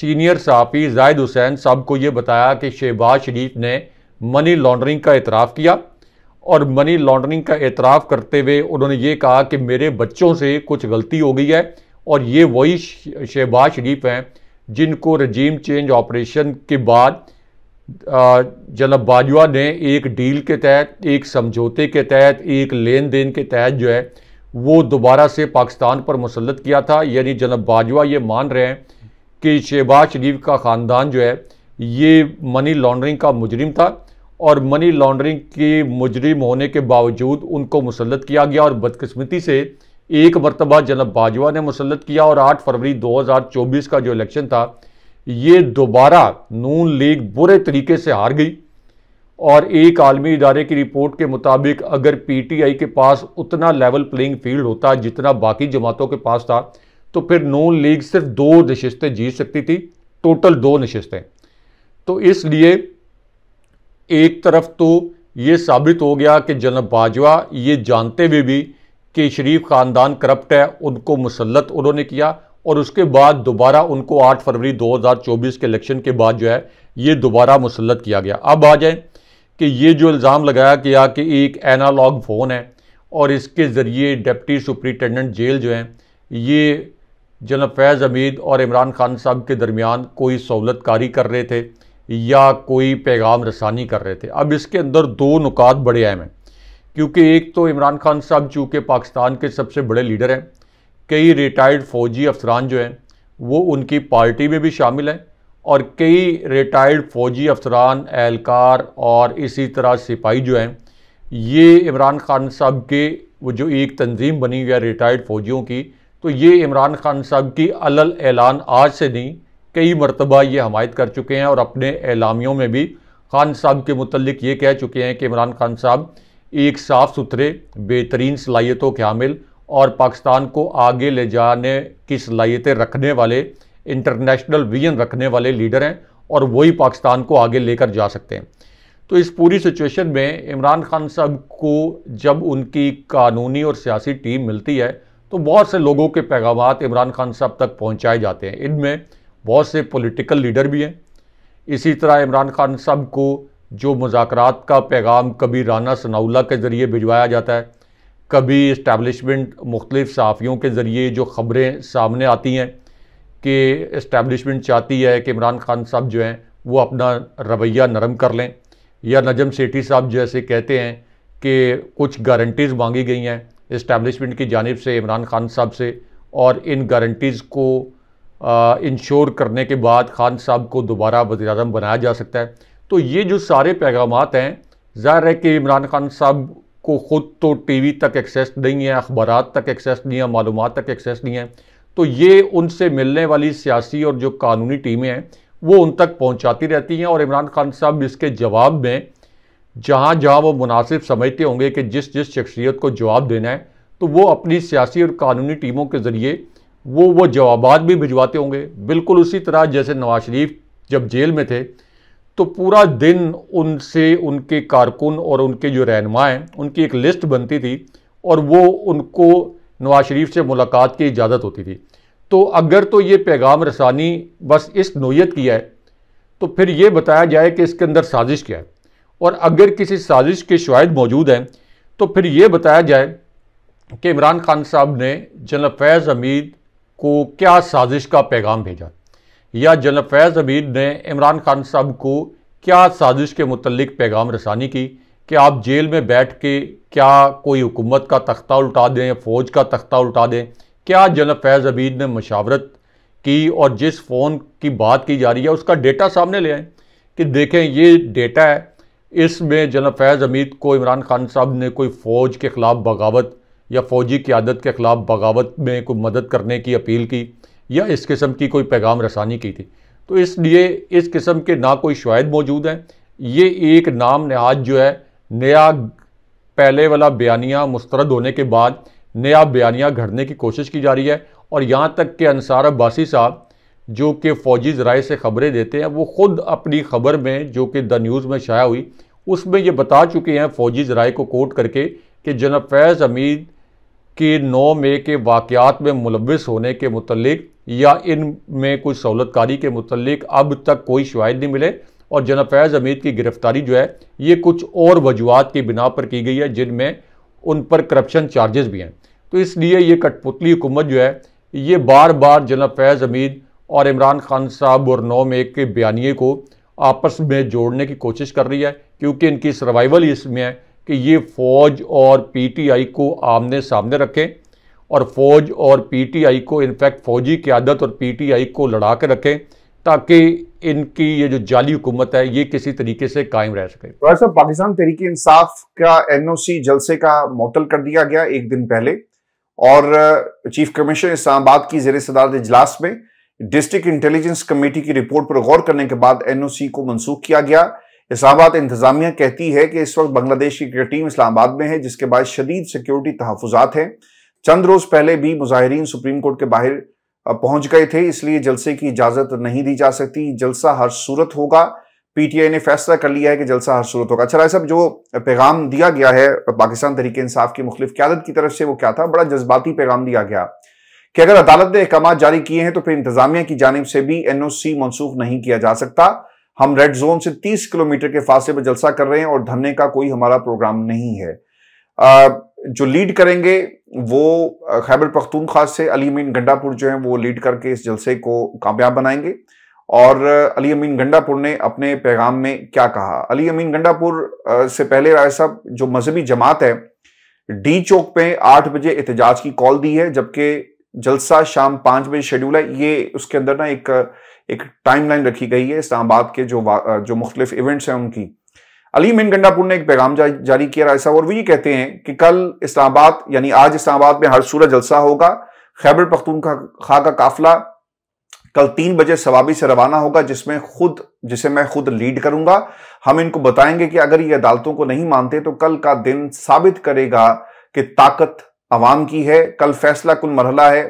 Speaker 1: سینئر صحافی زاہد حسین صاحب کو یہ بتایا کہ شہباز شریف نے منی لانڈرنگ کا اعتراف کیا اور منی لانڈرنگ کا اعتراف کرتے ہوئے انہوں نے یہ کہا کہ میرے بچوں سے کچھ غلطی ہو گئی ہے اور یہ وہی شہباز شریف ہیں جن کو رجیم چینج آپریشن کے بعد جنب باجوہ نے ایک ڈیل کے تحت ایک سمجھوتے کے تحت ایک لین دین کے تحت جو ہے وہ دوبارہ سے پاکستان پر مسلط کیا تھا یعنی جناب باجوہ یہ مان رہے ہیں کہ شہباز شریف کا خاندان جو ہے یہ منی لانڈرنگ کا مجرم تھا اور منی لانڈرنگ کے مجرم ہونے کے باوجود ان کو مسلط کیا گیا اور بدقسمتی سے ایک مرتبہ جنب باجوہ نے مسلط کیا اور آٹھ فروری دو ہزار چوبیس کا جو الیکشن تھا یہ دوبارہ نون لیگ برے طریقے سے ہار گئی اور ایک عالمی ادارے کی رپورٹ کے مطابق اگر پی ٹی آئی کے پاس اتنا لیول پلینگ فیلڈ ہوتا جتنا باقی جماعتوں کے پاس تھا تو پھر نون لیگ صرف دو نشستیں جیت سکتی تھی ٹوٹل دو نشستیں تو اس لیے ایک طرف تو یہ ثابت ہو گیا کہ جنب باجوہ یہ جانتے ہوئے بھی کہ شریف خاندان کرپٹ ہے ان کو مسلط انہوں نے کیا اور اس کے بعد دوبارہ ان کو آٹھ فروری دو ہزار چوبیس کے الیکشن کے بعد جو ہے یہ دوبارہ مسلط کیا گیا اب آ جائیں کہ یہ جو الزام لگایا گیا کہ ایک اینالاگ فون ہے اور اس کے ذریعے ڈپٹی سپریٹینڈنٹ جیل جو ہیں یہ جناب فیض حمید اور عمران خان صاحب کے درمیان کوئی سہولت کاری کر رہے تھے یا کوئی پیغام رسانی کر رہے تھے اب اس کے اندر دو نکات بڑے اہم ہیں کیونکہ ایک تو عمران خان صاحب چونکہ پاکستان کے سب سے بڑے لیڈر ہیں کئی ریٹائرڈ فوجی افسران جو ہیں وہ ان کی پارٹی میں بھی شامل ہیں اور کئی ریٹائرڈ فوجی افسران اہلکار اور اسی طرح سپاہی جو ہیں یہ عمران خان صاحب کے وہ جو ایک تنظیم بنی ہوئی ہے ریٹائرڈ فوجیوں کی تو یہ عمران خان صاحب کی علل اعلان آج سے نہیں کئی مرتبہ یہ حمایت کر چکے ہیں اور اپنے اعلامیوں میں بھی خان صاحب کے متعلق یہ کہہ چکے ہیں کہ عمران خان صاحب ایک صاف ستھرے بہترین صلاحیتوں کے حامل اور پاکستان کو آگے لے جانے کی صلاحیتیں رکھنے والے انٹرنیشنل ویژن رکھنے والے لیڈر ہیں اور وہی پاکستان کو آگے لے کر جا سکتے ہیں تو اس پوری سچویشن میں عمران خان صاحب کو جب ان کی قانونی اور سیاسی ٹیم ملتی ہے تو بہت سے لوگوں کے پیغامات عمران خان صاحب تک پہنچائے جاتے ہیں ان میں بہت سے پولیٹیکل لیڈر بھی ہیں اسی طرح عمران خان صاحب کو جو مذاکرات کا پیغام کبھی رانا ثناء کے ذریعے بھجوایا جاتا ہے کبھی اسٹیبلشمنٹ مختلف صحافیوں کے ذریعے جو خبریں سامنے آتی ہیں کہ اسٹیبلشمنٹ چاہتی ہے کہ عمران خان صاحب جو ہیں وہ اپنا رویہ نرم کر لیں یا نجم سیٹھی صاحب جیسے کہتے ہیں کہ کچھ گارنٹیز مانگی گئی ہیں اسٹیبلشمنٹ کی جانب سے عمران خان صاحب سے اور ان گارنٹیز کو انشور کرنے کے بعد خان صاحب کو دوبارہ وزیراعظم بنایا جا سکتا ہے تو یہ جو سارے پیغامات ہیں ظاہر ہے کہ عمران خان صاحب کو خود تو ٹی وی تک ایکسیس نہیں ہے اخبارات تک ایکسیس نہیں ہے معلومات تک ایکسیس نہیں ہے تو یہ ان سے ملنے والی سیاسی اور جو قانونی ٹیمیں ہیں وہ ان تک پہنچاتی رہتی ہیں اور عمران خان صاحب اس کے جواب میں جہاں جہاں وہ مناسب سمجھتے ہوں گے کہ جس جس شخصیت کو جواب دینا ہے تو وہ اپنی سیاسی اور قانونی ٹیموں کے ذریعے وہ وہ جوابات بھی بھجواتے ہوں گے بالکل اسی طرح جیسے نواز شریف جب جیل میں تھے تو پورا دن ان سے ان کے کارکن اور ان کے جو رہنمائیں ان کی ایک لسٹ بنتی تھی اور وہ ان کو نواز شریف سے ملاقات کی اجازت ہوتی تھی تو اگر تو یہ پیغام رسانی بس اس نوعیت کی ہے تو پھر یہ بتایا جائے کہ اس کے اندر سازش کیا ہے اور اگر کسی سازش کے شوائد موجود ہیں تو پھر یہ بتایا جائے کہ عمران خان صاحب نے جنرل فیض حمید کو کیا سازش کا پیغام بھیجا یا جنرل فیض حمید نے عمران خان صاحب کو کیا سازش کے متعلق پیغام رسانی کی کہ آپ جیل میں بیٹھ کے کیا کوئی حکومت کا تختہ الٹا دیں فوج کا تختہ الٹا دیں کیا جنب فیض عبید نے مشاورت کی اور جس فون کی بات کی جا رہی ہے اس کا ڈیٹا سامنے لے آئیں کہ دیکھیں یہ ڈیٹا ہے اس میں جناب فیض عمید کو عمران خان صاحب نے کوئی فوج کے خلاف بغاوت یا فوجی قیادت کے خلاف بغاوت میں کوئی مدد کرنے کی اپیل کی یا اس قسم کی کوئی پیغام رسانی کی تھی تو اس لیے اس قسم کے نہ کوئی شواہد موجود ہیں یہ ایک نام نہاد جو ہے نیا پہلے والا بیانیاں مسترد ہونے کے بعد نیا بیانیاں گھڑنے کی کوشش کی جا رہی ہے اور یہاں تک کہ انصار عباسی صاحب جو کہ فوجی ذرائع سے خبریں دیتے ہیں وہ خود اپنی خبر میں جو کہ دا نیوز میں شائع ہوئی اس میں یہ بتا چکے ہیں فوجی ذرائع کو کوٹ کر کے کہ فیض امید کے نو مے کے واقعات میں ملوث ہونے کے متعلق یا ان میں کوئی سہولت کاری کے متعلق اب تک کوئی شواہد نہیں ملے اور جناب فیض امید کی گرفتاری جو ہے یہ کچھ اور وجوہات کی بنا پر کی گئی ہے جن میں ان پر کرپشن چارجز بھی ہیں تو اس لیے یہ کٹ پتلی حکومت جو ہے یہ بار بار جناب فیض امید اور عمران خان صاحب اور نو میگ کے بیانیے کو آپس میں جوڑنے کی کوشش کر رہی ہے کیونکہ ان کی سروائیول اس میں ہے کہ یہ فوج اور پی ٹی آئی کو آمنے سامنے رکھیں اور فوج اور پی ٹی آئی کو انفیکٹ فوجی قیادت اور پی ٹی آئی کو لڑا کے رکھیں تاکہ ان کی یہ جو جعلی حکومت ہے یہ کسی طریقے سے قائم رہ سکے
Speaker 2: پاکستان تحریک انصاف کا این او سی جلسے کا معطل کر دیا گیا ایک دن پہلے اور چیف کمیشن اسلام آباد کی زیر صدارت اجلاس میں ڈسٹرکٹ انٹیلیجنس کمیٹی کی رپورٹ پر غور کرنے کے بعد این او سی کو منسوخ کیا گیا اسلام آباد انتظامیہ کہتی ہے کہ اس وقت بنگلہ دیش کی کرکٹ ٹیم اسلام آباد میں ہے جس کے باعث شدید سیکیورٹی تحفظات ہیں چند روز پہلے بھی مظاہرین سپریم کورٹ کے باہر پہنچ گئے تھے اس لیے جلسے کی اجازت نہیں دی جا سکتی جلسہ ہر صورت ہوگا پی ٹی آئی نے فیصلہ کر لیا ہے کہ جلسہ ہر صورت ہوگا اچھا رائے صاحب جو پیغام دیا گیا ہے پاکستان طریقہ انصاف کی مختلف قیادت کی طرف سے وہ کیا تھا بڑا جذباتی پیغام دیا گیا کہ اگر عدالت نے احکامات جاری کیے ہیں تو پھر انتظامیہ کی جانب سے بھی این او سی منسوخ نہیں کیا جا سکتا ہم ریڈ زون سے تیس کلومیٹر کے فاصلے پر جلسہ کر رہے ہیں اور دھرنے کا کوئی ہمارا پروگرام نہیں ہے جو لیڈ کریں گے وہ خیبر خاص سے علی امین گنڈا پور جو ہیں وہ لیڈ کر کے اس جلسے کو کامیاب بنائیں گے اور علی امین گنڈا پور نے اپنے پیغام میں کیا کہا علی امین گنڈا پور سے پہلے رائے صاحب جو مذہبی جماعت ہے ڈی چوک پہ آٹھ بجے احتجاج کی کال دی ہے جبکہ جلسہ شام پانچ بجے شیڈول ہے یہ اس کے اندر نا ایک ٹائم لائن رکھی گئی ہے اسلام آباد کے جو مختلف ایونٹس ہیں ان کی علیم ان گنڈا پور نے ایک پیغام جاری کیا رائے صاحب اور وہ یہ کہتے ہیں کہ کل اسلام آباد یعنی آج اسلام آباد میں ہر سورہ جلسہ ہوگا خیبر پختون کا کا کافلہ کل تین بجے ثوابی سے روانہ ہوگا جس میں خود جسے میں خود لیڈ کروں گا ہم ان کو بتائیں گے کہ اگر یہ عدالتوں کو نہیں مانتے تو کل کا دن ثابت کرے گا کہ طاقت عوام کی ہے کل فیصلہ کل مرحلہ ہے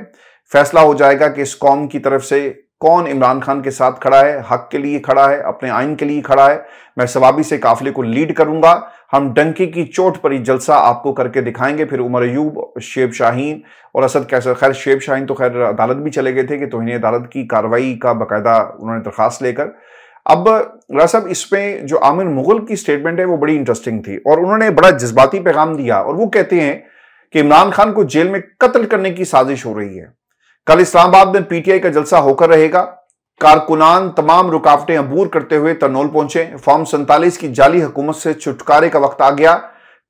Speaker 2: فیصلہ ہو جائے گا کہ اس قوم کی طرف سے کون عمران خان کے ساتھ کھڑا ہے حق کے لیے کھڑا ہے اپنے آئین کے لیے کھڑا ہے میں ثوابی سے قافلے کو لیڈ کروں گا ہم ڈنکی کی چوٹ پر ہی جلسہ آپ کو کر کے دکھائیں گے پھر عمر ایوب شیب شاہین اور اسد کیسر خیر شیب شاہین تو خیر عدالت بھی چلے گئے تھے کہ توہین عدالت کی کاروائی کا باقاعدہ انہوں نے درخواست لے کر اب صاحب اس میں جو عامر مغل کی سٹیٹمنٹ ہے وہ بڑی انٹرسٹنگ تھی اور انہوں نے بڑا جذباتی پیغام دیا اور وہ کہتے ہیں کہ عمران خان کو جیل میں قتل کرنے کی سازش ہو رہی ہے کل اسلام آباد میں پی ٹی آئی کا جلسہ ہو کر رہے گا کارکنان تمام رکاوٹیں عبور کرتے ہوئے ترنول پہنچے فارم سنتالیس کی جعلی حکومت سے چھٹکارے کا وقت آ گیا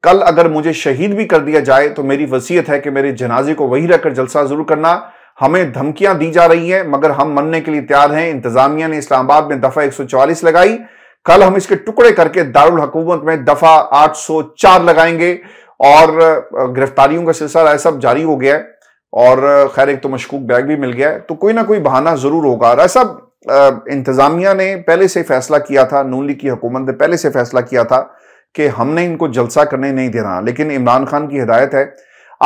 Speaker 2: کل اگر مجھے شہید بھی کر دیا جائے تو میری وصیت ہے کہ میرے جنازے کو وہی رہ کر جلسہ ضرور کرنا ہمیں دھمکیاں دی جا رہی ہیں مگر ہم مننے کے لیے تیار ہیں انتظامیہ نے اسلام آباد میں دفعہ 144 لگائی کل ہم اس کے ٹکڑے کر کے دارالحکومت میں دفعہ 804 لگائیں گے اور گرفتاریوں کا سلسلہ یہ سب جاری ہو گیا ہے اور خیر ایک تو مشکوک بیگ بھی مل گیا ہے تو کوئی نہ کوئی بہانہ ضرور ہوگا سب انتظامیہ نے پہلے سے فیصلہ کیا تھا نولیگ کی حکومت نے پہلے سے فیصلہ کیا تھا کہ ہم نے ان کو جلسہ کرنے نہیں دی رہا لیکن عمران خان کی ہدایت ہے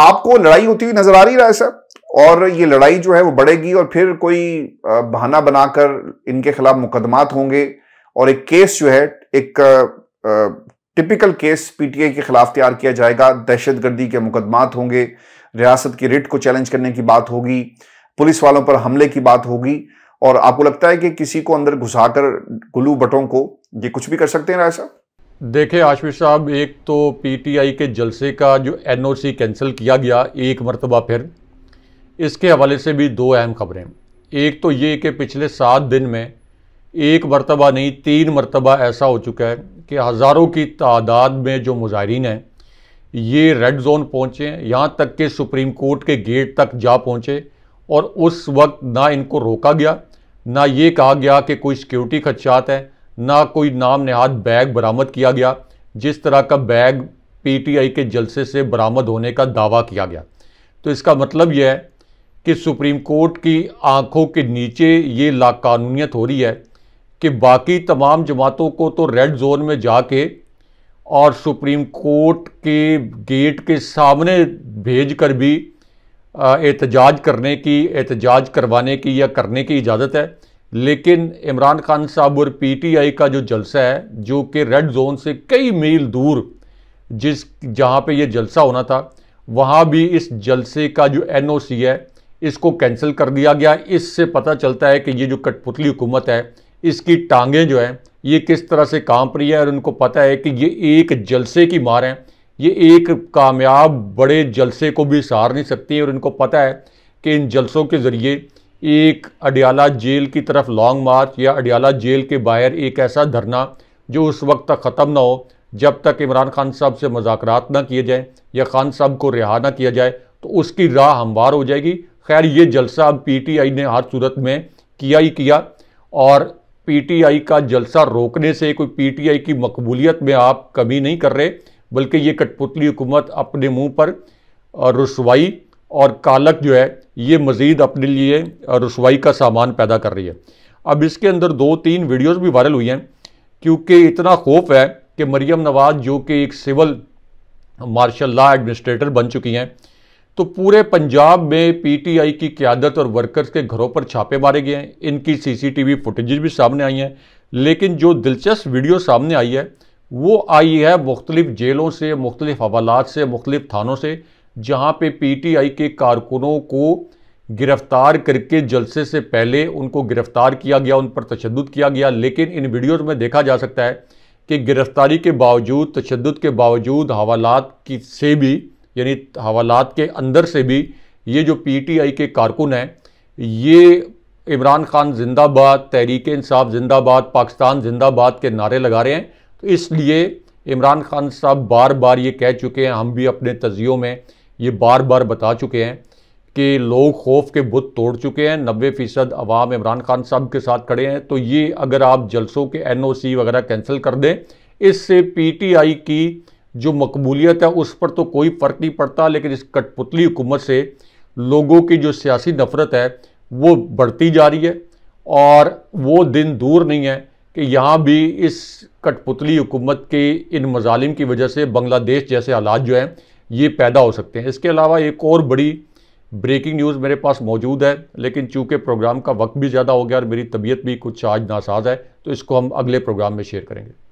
Speaker 2: آپ کو لڑائی ہوتی ہوئی نظر آ رہی رہا ہے سب اور یہ لڑائی جو ہے وہ بڑھے گی اور پھر کوئی بہانہ بنا کر ان کے خلاف مقدمات ہوں گے اور ایک کیس جو ہے ایک typical case P T I کے خلاف تیار کیا جائے گا دہشت گردی کے مقدمات ہوں گے ریاست کی ریٹ کو چیلنج کرنے کی بات ہوگی پولیس والوں پر حملے کی بات ہوگی اور آپ کو لگتا ہے کہ کسی کو اندر گھسا کر گلو بٹوں کو یہ کچھ بھی کر سکتے ہیں رائے صاحب
Speaker 1: دیکھیں آشف صاحب ایک تو پی ٹی آئی کے جلسے کا جو این او سی کینسل کیا گیا ایک مرتبہ پھر اس کے حوالے سے بھی دو اہم خبریں ایک تو یہ کہ پچھلے سات دن میں ایک مرتبہ نہیں تین مرتبہ ایسا ہو چکا ہے کہ ہزاروں کی تعداد میں جو مظاہرین ہیں یہ ریڈ زون پہنچے یہاں تک کہ سپریم کورٹ کے گیٹ تک جا پہنچے اور اس وقت نہ ان کو روکا گیا نہ یہ کہا گیا کہ کوئی سیکیورٹی خدشات ہیں نہ کوئی نام نہاد بیگ برامت کیا گیا جس طرح کا بیگ پی ٹی آئی کے جلسے سے برامت ہونے کا دعویٰ کیا گیا تو اس کا مطلب یہ ہے کہ سپریم کورٹ کی آنکھوں کے نیچے یہ لاقانونیت ہو رہی ہے کہ باقی تمام جماعتوں کو تو ریڈ زون میں جا کے اور سپریم کورٹ کے گیٹ کے سامنے بھیج کر بھی احتجاج کرنے کی احتجاج کروانے کی یا کرنے کی اجازت ہے لیکن عمران خان صاحب اور پی ٹی آئی کا جو جلسہ ہے جو کہ ریڈ زون سے کئی میل دور جس جہاں پہ یہ جلسہ ہونا تھا وہاں بھی اس جلسے کا جو این او سی ہے اس کو کینسل کر دیا گیا اس سے پتہ چلتا ہے کہ یہ جو کٹ پتلی حکومت ہے اس کی ٹانگیں جو ہیں یہ کس طرح سے کامپ رہی ہے اور ان کو پتہ ہے کہ یہ ایک جلسے کی مار ہیں یہ ایک کامیاب بڑے جلسے کو بھی سہار نہیں سکتی اور ان کو پتہ ہے کہ ان جلسوں کے ذریعے ایک اڈیالہ جیل کی طرف لانگ مارچ یا اڈیالہ جیل کے باہر ایک ایسا دھرنا جو اس وقت تک ختم نہ ہو جب تک عمران خان صاحب سے مذاکرات نہ کیے جائیں یا خان صاحب کو رہا نہ کیا جائے تو اس کی راہ ہموار ہو جائے گی خیر یہ جلسہ اب پی ٹی آئی نے ہر صورت میں کیا ہی کیا اور پی ٹی آئی کا جلسہ روکنے سے کوئی پی ٹی آئی کی مقبولیت میں آپ کمی نہیں کر رہے بلکہ یہ کٹ پتلی حکومت اپنے منہ پر رسوائی اور کالک جو ہے یہ مزید اپنے لیے رسوائی کا سامان پیدا کر رہی ہے اب اس کے اندر دو تین ویڈیوز بھی وائرل ہوئی ہیں کیونکہ اتنا خوف ہے کہ مریم نواز جو کہ ایک سول مارشل لا ایڈمنسٹریٹر بن چکی ہیں تو پورے پنجاب میں پی ٹی آئی کی قیادت اور ورکرز کے گھروں پر چھاپے مارے گئے ہیں ان کی سی سی ٹی وی فوٹیجز بھی سامنے آئی ہیں لیکن جو دلچسپ ویڈیو سامنے آئی ہے وہ آئی ہے مختلف جیلوں سے مختلف حوالات سے مختلف تھانوں سے جہاں پہ پی ٹی آئی کے کارکنوں کو گرفتار کر کے جلسے سے پہلے ان کو گرفتار کیا گیا ان پر تشدد کیا گیا لیکن ان ویڈیوز میں دیکھا جا سکتا ہے کہ گرفتاری کے باوجود تشدد کے باوجود حوالات کی سے بھی یعنی حوالات کے اندر سے بھی یہ جو پی ٹی آئی کے کارکن ہیں یہ عمران خان زندہ باد تحریک انصاف زندہ باد پاکستان زندہ باد کے نعرے لگا رہے ہیں تو اس لیے عمران خان صاحب بار بار یہ کہہ چکے ہیں ہم بھی اپنے تجزیوں میں یہ بار بار بتا چکے ہیں کہ لوگ خوف کے بت توڑ چکے ہیں نوے فیصد عوام عمران خان صاحب کے ساتھ کھڑے ہیں تو یہ اگر آپ جلسوں کے این او سی وغیرہ کینسل کر دیں اس سے پی ٹی آئی کی جو مقبولیت ہے اس پر تو کوئی فرق نہیں پڑتا لیکن اس کٹ پتلی حکومت سے لوگوں کی جو سیاسی نفرت ہے وہ بڑھتی جا رہی ہے اور وہ دن دور نہیں ہے کہ یہاں بھی اس کٹ پتلی حکومت کے ان مظالم کی وجہ سے بنگلہ دیش جیسے حالات جو ہیں یہ پیدا ہو سکتے ہیں اس کے علاوہ ایک اور بڑی بریکنگ نیوز میرے پاس موجود ہے لیکن چونکہ پروگرام کا وقت بھی زیادہ ہو گیا اور میری طبیعت بھی کچھ آج ناساز ہے تو اس کو ہم اگلے پروگرام میں شیئر کریں گے